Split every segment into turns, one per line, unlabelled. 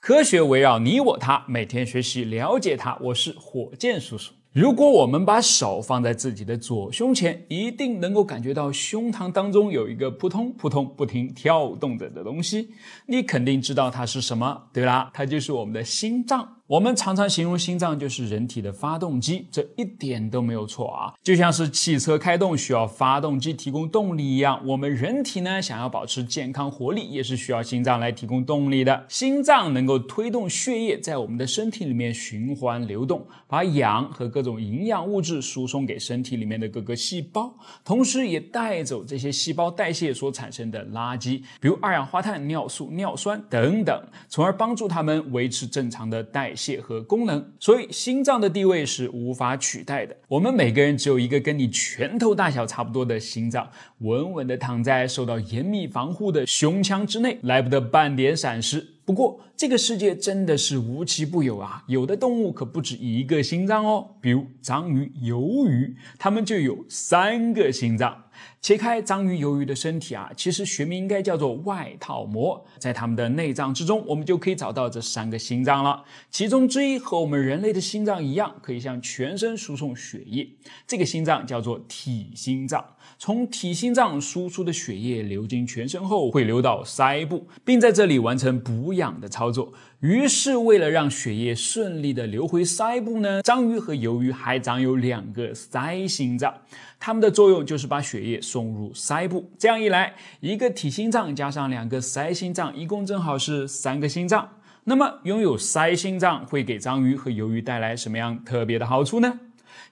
科学围绕你我他，每天学习了解它。我是火箭叔叔。如果我们把手放在自己的左胸前，一定能够感觉到胸膛当中有一个扑通扑通不停跳动着的东西。你肯定知道它是什么，对啦，它就是我们的心脏。我们常常形容心脏就是人体的发动机，这一点都没有错啊！就像是汽车开动需要发动机提供动力一样，我们人体呢想要保持健康活力，也是需要心脏来提供动力的。心脏能够推动血液在我们的身体里面循环流动，把氧和各种营养物质输送给身体里面的各个细胞，同时也带走这些细胞代谢所产生的垃圾，比如二氧化碳、尿素、尿酸等等，从而帮助它们维持正常的代谢。血和功能，所以心脏的地位是无法取代的。我们每个人只有一个跟你拳头大小差不多的心脏，稳稳的躺在受到严密防护的胸腔之内，来不得半点闪失。不过这个世界真的是无奇不有啊，有的动物可不止一个心脏哦，比如章鱼、鱿鱼，它们就有三个心脏。切开章鱼、鱿鱼的身体啊，其实学名应该叫做外套膜，在它们的内脏之中，我们就可以找到这三个心脏了。其中之一和我们人类的心脏一样，可以向全身输送血液，这个心脏叫做体心脏。从体心脏输出的血液流经全身后，会流到腮部，并在这里完成补氧的操作。于是，为了让血液顺利地流回鳃部呢，章鱼和鱿鱼还长有两个鳃心脏，它们的作用就是把血液送入鳃部。这样一来，一个体心脏加上两个鳃心脏，一共正好是三个心脏。那么，拥有鳃心脏会给章鱼和鱿鱼带来什么样特别的好处呢？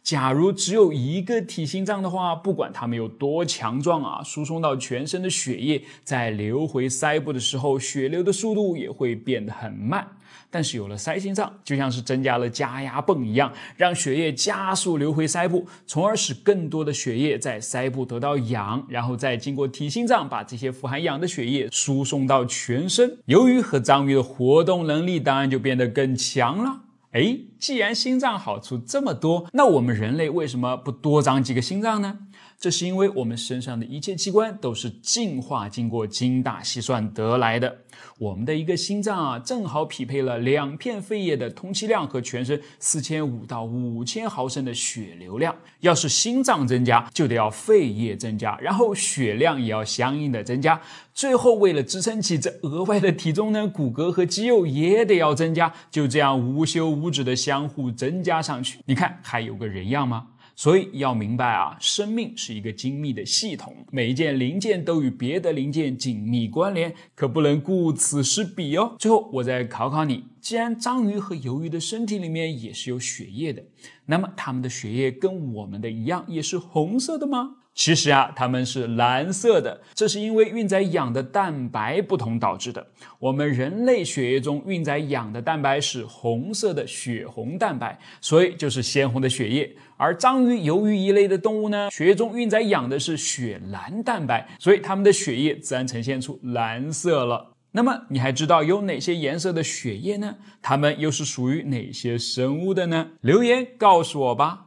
假如只有一个体心脏的话，不管它们有多强壮啊，输送到全身的血液在流回腮部的时候，血流的速度也会变得很慢。但是有了腮心脏，就像是增加了加压泵一样，让血液加速流回腮部，从而使更多的血液在腮部得到氧，然后再经过体心脏把这些富含氧的血液输送到全身。由于和章鱼的活动能力，当然就变得更强了。哎，既然心脏好处这么多，那我们人类为什么不多长几个心脏呢？这是因为我们身上的一切器官都是进化经过精打细算得来的。我们的一个心脏啊，正好匹配了两片肺叶的通气量和全身四千五到五千毫升的血流量。要是心脏增加，就得要肺叶增加，然后血量也要相应的增加。最后为了支撑起这额外的体重呢，骨骼和肌肉也得要增加。就这样无休无。物质的相互增加上去，你看还有个人样吗？所以要明白啊，生命是一个精密的系统，每一件零件都与别的零件紧密关联，可不能顾此失彼哦。最后我再考考你，既然章鱼和鱿鱼的身体里面也是有血液的，那么它们的血液跟我们的一样，也是红色的吗？其实啊，它们是蓝色的，这是因为运载氧的蛋白不同导致的。我们人类血液中运载氧的蛋白是红色的血红蛋白，所以就是鲜红的血液。而章鱼、鱿鱼一类的动物呢，血液中运载氧的是血蓝蛋白，所以它们的血液自然呈现出蓝色了。那么，你还知道有哪些颜色的血液呢？它们又是属于哪些生物的呢？留言告诉我吧。